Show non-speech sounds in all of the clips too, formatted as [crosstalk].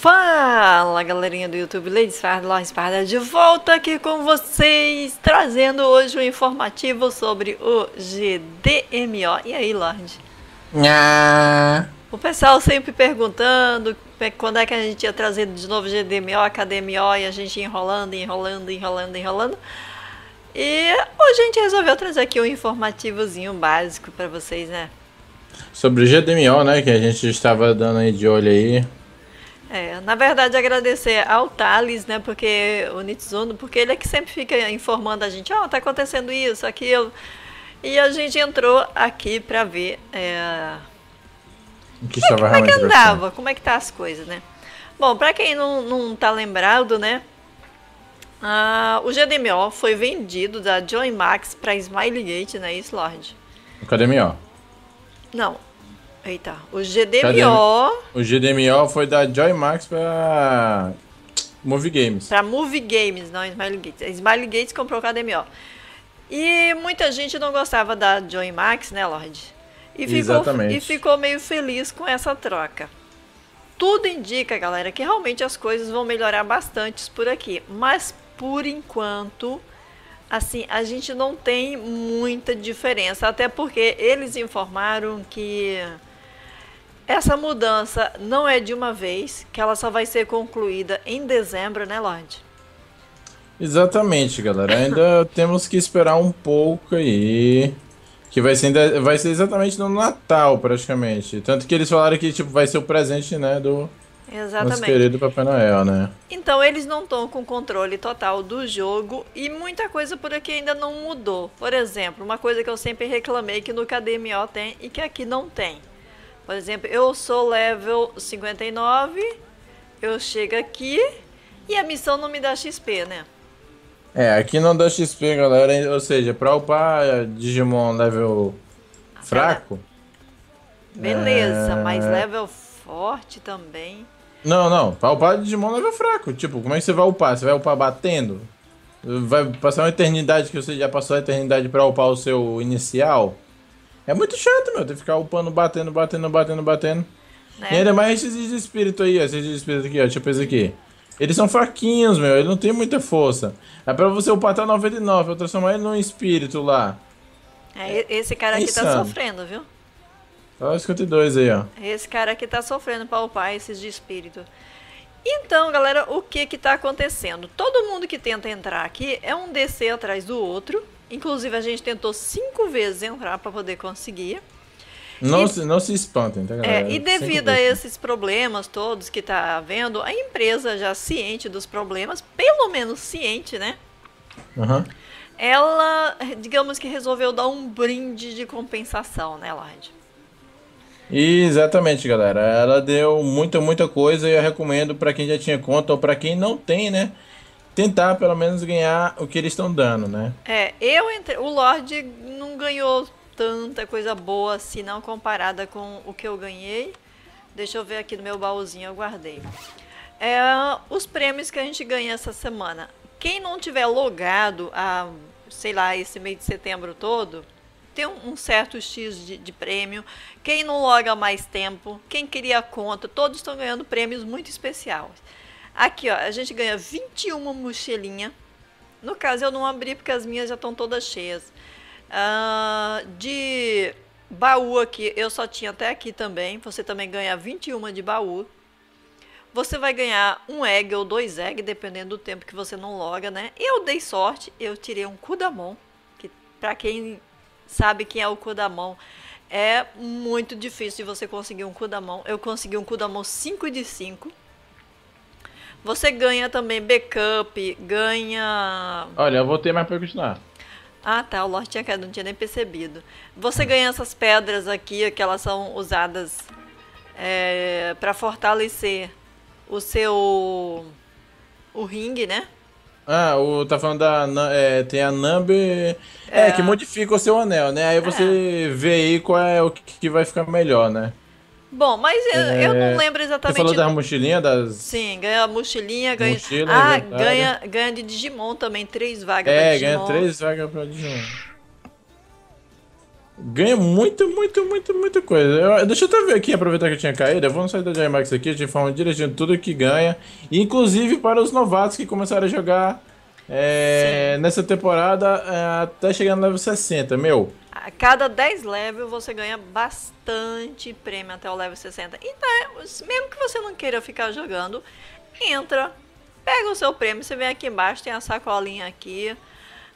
Fala galerinha do YouTube, Ladies Farda, Lawrence Farda de volta aqui com vocês, trazendo hoje um informativo sobre o GDMO. E aí, Lorde? Nha. Ah. O pessoal sempre perguntando quando é que a gente ia trazer de novo GDMO, KDMO, e a gente enrolando, enrolando, enrolando, enrolando. E hoje a gente resolveu trazer aqui um informativozinho básico para vocês, né? Sobre o GDMO, né? Que a gente estava dando aí de olho aí. É, na verdade, agradecer ao Thales, né? Porque o Nitsuno, porque ele é que sempre fica informando a gente, ó, oh, tá acontecendo isso, aquilo. E a gente entrou aqui para ver é... o que estava é, como é que andava, como é que tá as coisas, né? Bom, para quem não, não tá lembrado, né? Ah, o GDMO foi vendido da Joy Max para Smilegate, não é isso, Lorde? O KDMO. Não. Eita, o GDMO. O GDMO foi da Joy Max para Movie Games. Para Movie Games, não Smilegates. A Smilegates comprou o KDMO. E muita gente não gostava da Joy Max, né, Lorde? E ficou, Exatamente. E ficou meio feliz com essa troca. Tudo indica, galera, que realmente as coisas vão melhorar bastante por aqui. Mas por enquanto, assim, a gente não tem muita diferença, até porque eles informaram que essa mudança não é de uma vez, que ela só vai ser concluída em dezembro, né, Lorde? Exatamente, galera. Ainda [laughs] temos que esperar um pouco aí. Que vai ser, vai ser exatamente no Natal, praticamente. Tanto que eles falaram que tipo, vai ser o presente, né, do, Exatamente. Nosso querido Papai Noel, né? Então, eles não estão com controle total do jogo e muita coisa por aqui ainda não mudou. Por exemplo, uma coisa que eu sempre reclamei que no KDMO tem e que aqui não tem. Por exemplo, eu sou level 59, eu chego aqui e a missão não me dá XP, né? É, aqui não dá XP, galera. Ou seja, pra upar é, Digimon level fraco. Beleza, é... mas level forte também. Não, não. Pra upar Digimon level fraco. Tipo, como é que você vai upar? Você vai upar batendo? Vai passar uma eternidade que você já passou a eternidade pra upar o seu inicial? É muito chato, meu, ter que ficar upando, batendo, batendo, batendo, batendo. Né? E ainda mais esses de espírito aí, esses de espírito aqui, ó, tipo esse aqui. Eles são fraquinhos, meu, ele não tem muita força. É pra você upar até 99, eu transformar ele num espírito lá. É, esse cara aqui tá Insano. tá sofrendo, viu? Olha o 52 aí, ó. Esse cara aqui tá sofrendo para upar esses de espírito. Então, galera, o que que tá acontecendo? Todo mundo que tenta entrar aqui é um DC atrás do outro. Inclusive, a gente tentou cinco vezes entrar para poder conseguir. Não, e, se, não se espantem, tá, galera? É, e devido a esses problemas todos que tá havendo, a empresa já ciente dos problemas, pelo menos ciente, né? Uhum. Ela, digamos que resolveu dar um brinde de compensação, né, Lorde? exatamente, galera. Ela deu muita, muita coisa e eu recomendo para quem já tinha conta ou para quem não tem, né? Tentar pelo menos ganhar o que eles estão dando, né? É, eu entre... o Lorde não ganhou tanta coisa boa assim, não comparada com o que eu ganhei. Deixa eu ver aqui no meu baúzinho, eu guardei. É, os prêmios que a gente ganha essa semana. Quem não tiver logado a, sei lá, esse mês de setembro todo, ter um, certo X de, de, prêmio. Quem não loga mais tempo, quem queria conta, todos estão ganhando prêmios muito especiais. Aqui, ó, a gente ganha 21 mochilinha. No caso, eu não abri porque as minhas já estão todas cheias. Ah, de baú aqui, eu só tinha até aqui também. Você também ganha 21 de baú. Você vai ganhar um egg ou dois egg, dependendo do tempo que você não loga, né? Eu dei sorte, eu tirei um Kudamon, que para quem sabe quem é o cu da mão. É muito difícil você conseguir um cu da mão. Eu consegui um cu da mão 5 de 5. Você ganha também backup, ganha. Olha, eu voltei mais pra continuar. Ah, tá. O Lorde tinha caído, não tinha nem percebido. Você ganha essas pedras aqui, é que elas são usadas é, para fortalecer o seu. o ringue, né? Ah, o, tá falando da. É, tem a Number. É. é. que modifica o seu anel, né? Aí você é. vê aí qual é o que, que, vai ficar melhor, né? Bom, mas eu, é, eu não lembro exatamente. Você falou da mochilinha das. Sim, ganha a mochilinha, ganha. Mochila, ah, ganha, ganha de Digimon também, três vagas é, pra Digimon. É, ganha três vagas pra Digimon. Ganha muito, muito, muito, muita coisa. Eu, deixa eu até ver aqui, aproveitar que eu tinha caído. Eu vou sair site da JMax aqui, gente forma direitinho tudo que ganha. Inclusive para os novatos que começaram a jogar é, nessa temporada é, até chegar no level 60, meu. A cada 10 level você ganha bastante prêmio até o level 60. Então, né, mesmo que você não queira ficar jogando, entra, pega o seu prêmio, você vem aqui embaixo, tem a sacolinha aqui.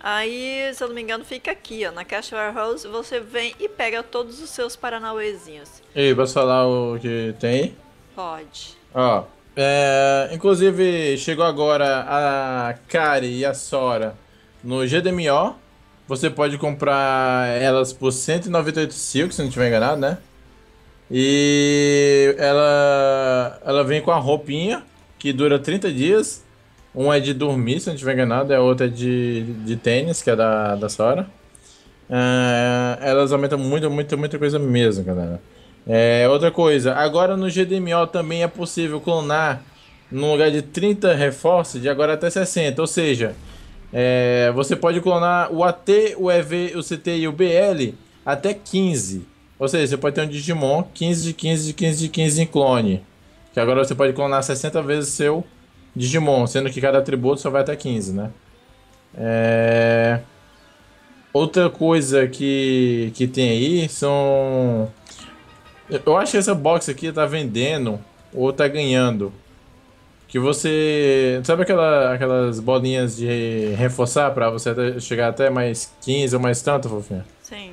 Aí, se eu não me engano, fica aqui, ó, na Cash Warehouse, você vem e pega todos os seus paranauezinhos. E posso falar o que tem? Pode. Ó, é, inclusive, chegou agora a Kari e a Sora no GDMO. Você pode comprar elas por 198 silks, se não estiver enganado, né? E ela, ela vem com a roupinha, que dura 30 dias. Um é de dormir, se não tiver enganado, a é outra é de, de tênis, que é da, da Sora. Uh, elas aumentam muito, muito, muita coisa mesmo, galera. É, outra coisa, agora no GDMO também é possível clonar no lugar de 30 reforços, de agora até 60. Ou seja, é, você pode clonar o AT, o EV, o CT e o BL até 15. Ou seja, você pode ter um Digimon 15 de 15 de 15 de 15 em clone. Que agora você pode clonar 60 vezes o seu Digimon, sendo que cada atributo só vai até 15, né? É... Outra coisa que, que tem aí são. Eu acho que essa box aqui tá vendendo ou tá ganhando. Que você. Sabe aquela, aquelas bolinhas de reforçar pra você até chegar até mais 15 ou mais tanto, fofinha? Sim.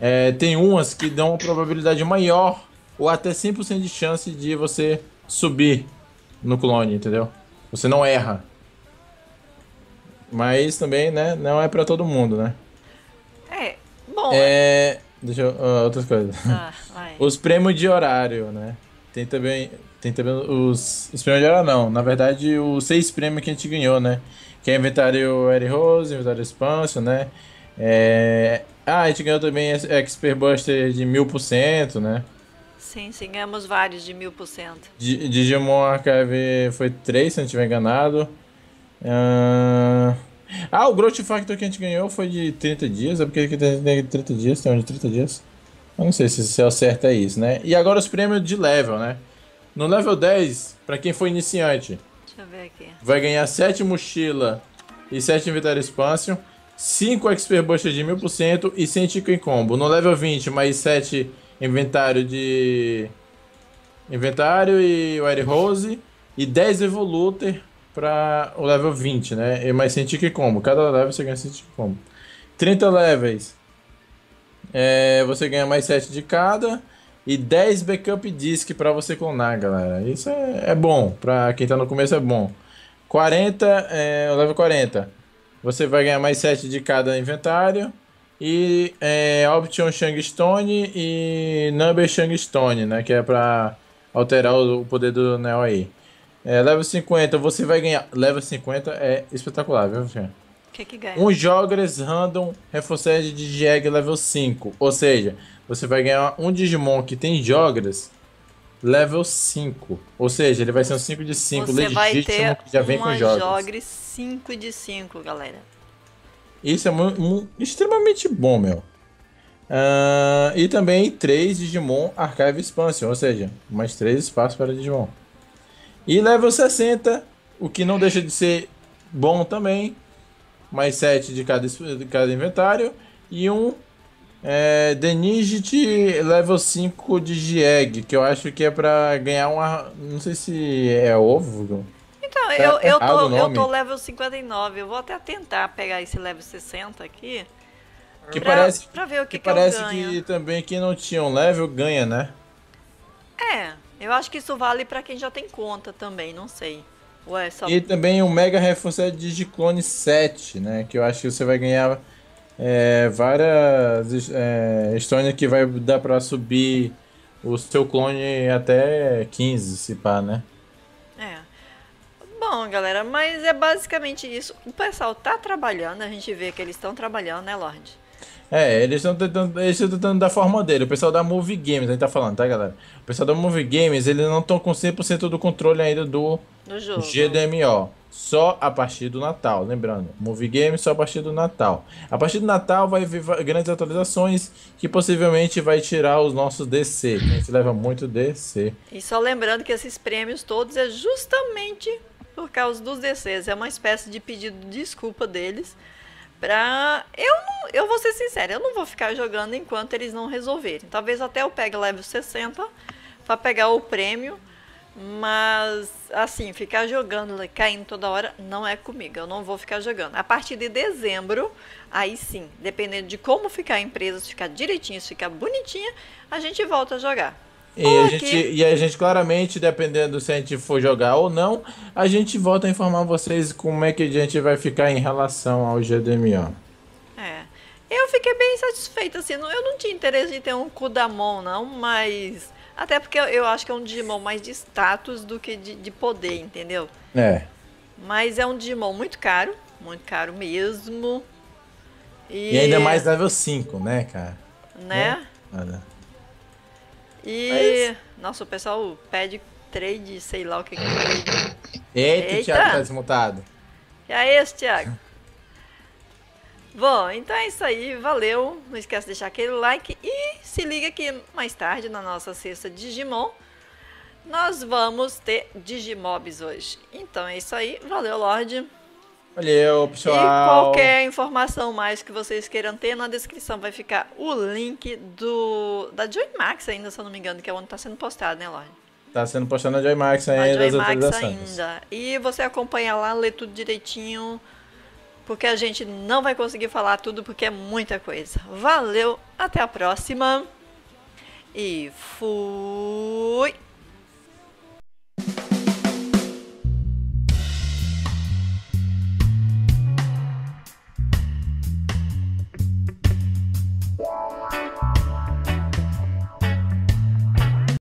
É, tem umas que dão uma probabilidade maior ou até 100% de chance de você subir no clone, entendeu? Você não erra. Mas também, né, não é para todo mundo, né? É, bom. É. é. Deixa eu. Uh, outras coisas. Ah, os prêmios de horário, né? Tem também. Tem também os. Os prêmios de horário não. Na verdade, os seis prêmios que a gente ganhou, né? Que é inventário Eric Rose, inventário Expansion, né? É... Ah, a gente ganhou também Expert Buster de mil por cento, né? Sim, sim, ganhamos vários de mil por cento. Digimon Archive foi 3, se não tiver enganado. Uh... Ah, o Growth Factor que a gente ganhou foi de 30 dias, é porque aqui tem 30 dias, tem um de 30 dias. Eu não sei se, se é o certo é isso, né? E agora os prêmios de level, né? No level 10, pra quem for iniciante, vai ganhar 7 mochila e 7 inventário expansion, 5 expert buster de 1000% e 100 tico em combo. No level 20, mais 7 inventário de. Inventário e Wire Rose. E 10 Evoluter para o level 20, né? E mais 100 tick combo. Cada level você ganha 100 tick combo. 30 levels. É, você ganha mais 7 de cada. E 10 backup disc para você clonar, galera. Isso é, é bom. Para quem tá no começo é bom. 40, é, level 40. Você vai ganhar mais 7 de cada inventário e é, Option Shangstone e Number Shangstone, né? Que é pra alterar o, poder do Neo aí. É, level 50, você vai ganhar. Level 50 é espetacular, viu, Fran? Que que ganha? Um Jogres Random Reforced de Jeg level 5. Ou seja, você vai ganhar um Digimon que tem Jogres level 5. Ou seja, ele vai ser um 5 de 5 você legítimo que já vem com Jogres. Jogres 5 de 5, galera. Isso é extremamente bom, meu. Uh, e também três Digimon Archive Expansion, ou seja, mais três espaços para Digimon. E level 60, o que não deixa de ser bom também. Mais 7 de cada, de cada inventário. E um é, Denigit level 5 de egg, que eu acho que é para ganhar uma. Não sei se é ovo. Tá eu, eu, tô, eu tô level 59. Eu vou até tentar pegar esse level 60 aqui. Que pra, parece, pra ver o que, que, que parece que também quem não tinha um level ganha, né? É, eu acho que isso vale para quem já tem conta também, não sei. Ué, só... E também o um Mega Reforçado é Digiclone 7, né? Que eu acho que você vai ganhar é, várias é, histórias que vai dar para subir o seu clone até 15, se pá, né? Então, galera, mas é basicamente isso. O pessoal tá trabalhando, a gente vê que eles estão trabalhando, né, Lorde? É, eles estão tentando, eles tentando da forma dele. O pessoal da Movie Games, a gente tá falando, tá, galera? O pessoal da Movie Games, eles não estão com 100% do controle ainda do, do jogo. GDMO. Só a partir do Natal, lembrando. Movie Games só a partir do Natal. A partir do Natal vai vir grandes atualizações que possivelmente vai tirar os nossos DC. A gente leva muito DC. E só lembrando que esses prêmios todos é justamente por causa dos DCs. É uma espécie de pedido de desculpa deles pra. Eu, não... eu vou ser sincera, eu não vou ficar jogando enquanto eles não resolverem. Talvez até eu pegue level 60 para pegar o prêmio. Mas, assim, ficar jogando, caindo toda hora, não é comigo. Eu não vou ficar jogando. A partir de dezembro, aí sim, dependendo de como ficar a empresa, se ficar direitinho, se ficar bonitinha, a gente volta a jogar. E, okay. a gente, e a gente claramente, dependendo se a gente for jogar ou não, a gente volta a informar vocês como é que a gente vai ficar em relação ao GDMO. É. Eu fiquei bem satisfeita, assim. Não, eu não tinha interesse de ter um Kudamon, não, mas. Até porque eu, eu acho que é um Digimon mais de status do que de, de poder, entendeu? É. Mas é um Digimon muito caro, muito caro mesmo. E, e ainda mais level 5, né, cara? Né? Nada. Né? E, Mas... É nossa, o pessoal pede trade, sei lá o que que é trade. Eita, Eita. Thiago tá desmontado. E aí, Thiago? Bom, então é isso aí, valeu. Não esquece de deixar aquele like e se liga que mais tarde na nossa sexta Digimon nós vamos ter Digimobs hoje. Então é isso aí, valeu, Lorde. Valeu, pessoal. E qualquer informação mais que vocês queiram ter, na descrição vai ficar o link do da Joy Max ainda, se eu não me engano, que é onde está sendo postado, né, Lorde? Tá sendo postado na Joy Max ainda. Joy Max ainda. E você acompanha lá, lê tudo direitinho, porque a gente não vai conseguir falar tudo, porque é muita coisa. Valeu, até a próxima. E fui!